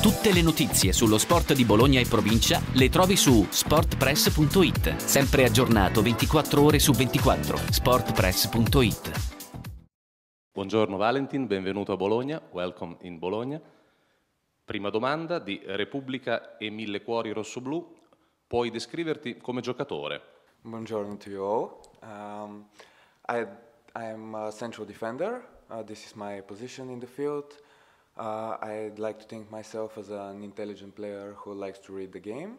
Tutte le notizie sullo sport di Bologna e provincia le trovi su sportpress.it, sempre aggiornato 24 ore su 24, sportpress.it. Buongiorno Valentin, benvenuto a Bologna, welcome in Bologna. Prima domanda di Repubblica e Mille Cuori Rossoblu, puoi descriverti come giocatore? Buongiorno a tutti. all. Um, I, I'm a central defender, uh, this is my position in the field. Uh, I'd like to think myself as an intelligent player who likes to read the game.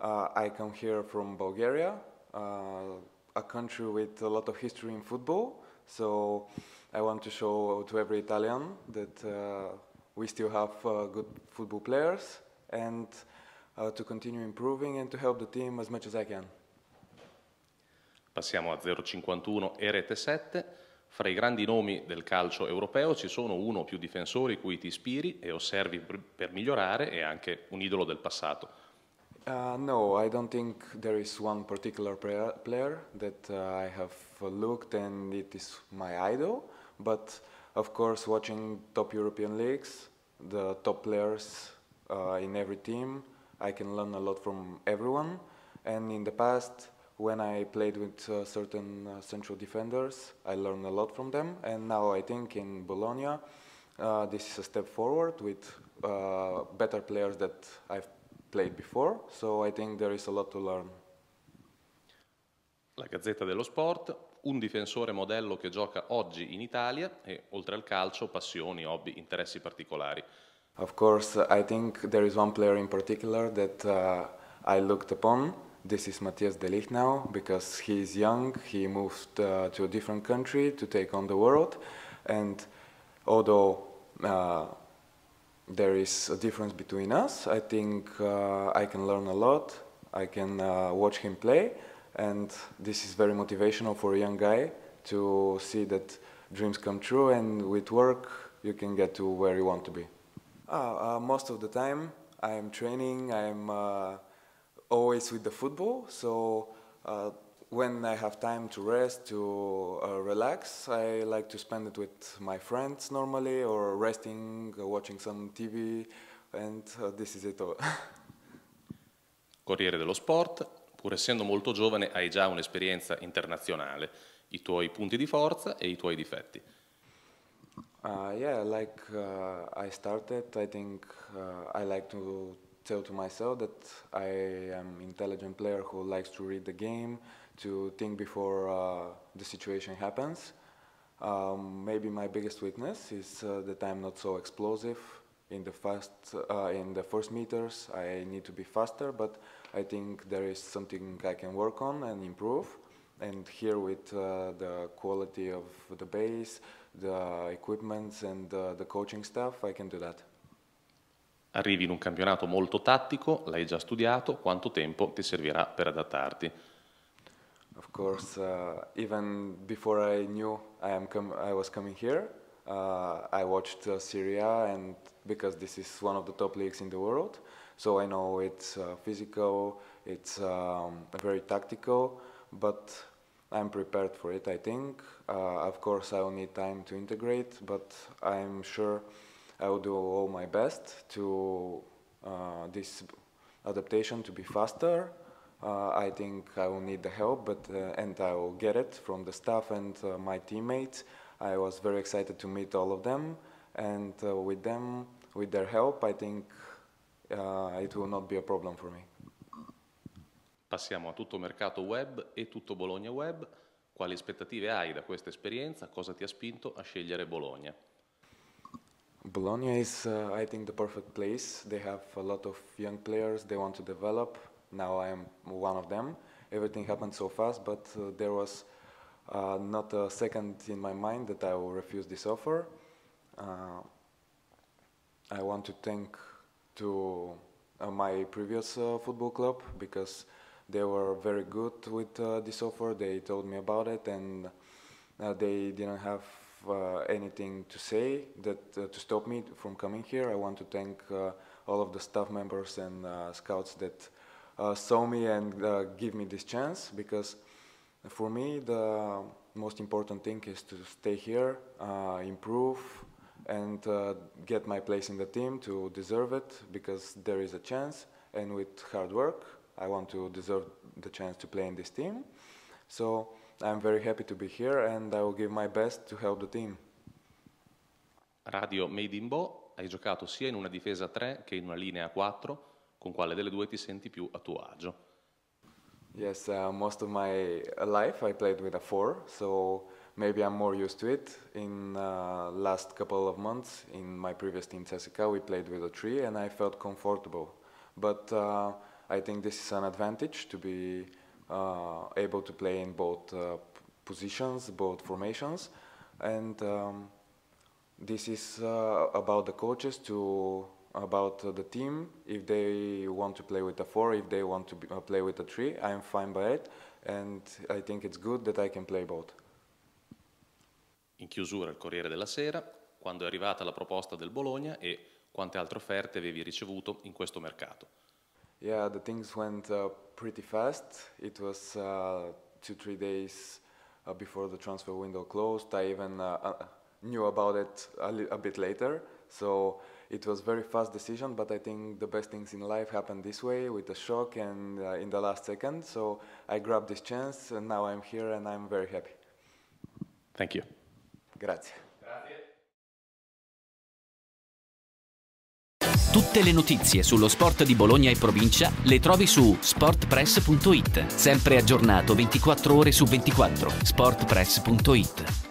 Uh, I come here from Bulgaria, uh, a country with a lot of history in football. So I want to show to every Italian that uh, we still have uh, good football players and uh, to continue improving and to help the team as much as I can. Passiamo a 0,51 e rete 7. Fra i grandi nomi del calcio europeo ci sono uno o più difensori cui ti ispiri e osservi per migliorare e anche un idolo del passato. Uh, no, I don't think there is one particular player that uh, I have looked and it is my idol, but of course watching top European leagues, the top players uh, in every team, I can learn a lot from everyone and in the past when I played with uh, certain uh, central defenders, I learned a lot from them. And now I think in Bologna, uh, this is a step forward with uh, better players that I've played before. So I think there is a lot to learn. La Gazzetta dello Sport, un difensore modello che gioca oggi in Italia e oltre al calcio passioni, hobby, interessi particolari. Of course, I think there is one player in particular that uh, I looked upon. This is Matthias Delich now because he is young. He moved uh, to a different country to take on the world, and although uh, there is a difference between us, I think uh, I can learn a lot. I can uh, watch him play, and this is very motivational for a young guy to see that dreams come true, and with work you can get to where you want to be. Uh, uh, most of the time, I'm training, I'm uh, always with the football. So uh, when I have time to rest, to uh, relax, I like to spend it with my friends normally, or resting, uh, watching some TV, and uh, this is it all. Corriere dello Sport, pur essendo molto giovane, hai già un'esperienza internazionale, i tuoi punti di forza e i tuoi difetti. Uh, yeah, like uh, I started, I think uh, I like to tell to myself that I am intelligent player who likes to read the game, to think before uh, the situation happens. Um, maybe my biggest weakness is uh, that I'm not so explosive in the fast uh, in the first meters. I need to be faster, but I think there is something I can work on and improve. And here with uh, the quality of the base, the equipments, and uh, the coaching staff, I can do that. Arrivi in un campionato molto tattico, l'hai già studiato, quanto tempo ti servirà per adattarti? Of course, uh, even before I knew I, am com I was coming here, uh, I watched uh, Syria and because this is one of the top leagues in the world, so I know it's uh, physical, it's um, very tactical, but I'm prepared for it, I think. Uh, of course, I will need time to integrate, but I'm sure I will do all my best to uh, this adaptation to be faster. Uh, I think I will need the help, but uh, and I will get it from the staff and uh, my teammates. I was very excited to meet all of them, and uh, with them, with their help, I think uh, it will not be a problem for me. Passiamo a tutto mercato web e tutto Bologna web. Quali aspettative hai da questa esperienza? Cosa ti ha spinto a scegliere Bologna? Bologna is, uh, I think, the perfect place. They have a lot of young players they want to develop. Now I am one of them. Everything happened so fast, but uh, there was uh, not a second in my mind that I will refuse this offer. Uh, I want to thank to uh, my previous uh, football club because they were very good with this offer. They told me about it, and they didn't have uh, anything to say that uh, to stop me from coming here. I want to thank uh, all of the staff members and scouts that saw me and give me this chance because for me the most important thing is to stay here, improve, and uh, get my place in the team to deserve it because there is a chance and with hard work I want to deserve the chance to play in this team so I'm very happy to be here and I will give my best to help the team. Radio Made in Bo, hai giocato sia in una difesa 3 che in una linea 4, con quale delle due ti senti più a tuo agio? Yes, uh, most of my life I played with a 4, so maybe I'm more used to it. In uh, last couple of months in my previous team CSKA we played with a 3 and I felt comfortable. But uh, I think this is an advantage to be Uh, able to play in both uh, positions, both formations, and um, this is uh, about the coaches to about the team if they want to play with a four, if they want to be, play with a three. I'm fine by it, and I think it's good that I can play both. In chiusura il Corriere della Sera, quando è arrivata la proposta del Bologna e quante altre offerte avevi ricevuto in questo mercato? Yeah, the things went uh, pretty fast. It was uh, two, three days uh, before the transfer window closed. I even uh, uh, knew about it a, a bit later. So it was very fast decision, but I think the best things in life happen this way, with a shock and uh, in the last second. So I grabbed this chance, and now I'm here, and I'm very happy. Thank you. Grazie. Tutte le notizie sullo sport di Bologna e provincia le trovi su sportpress.it, sempre aggiornato 24 ore su 24, sportpress.it.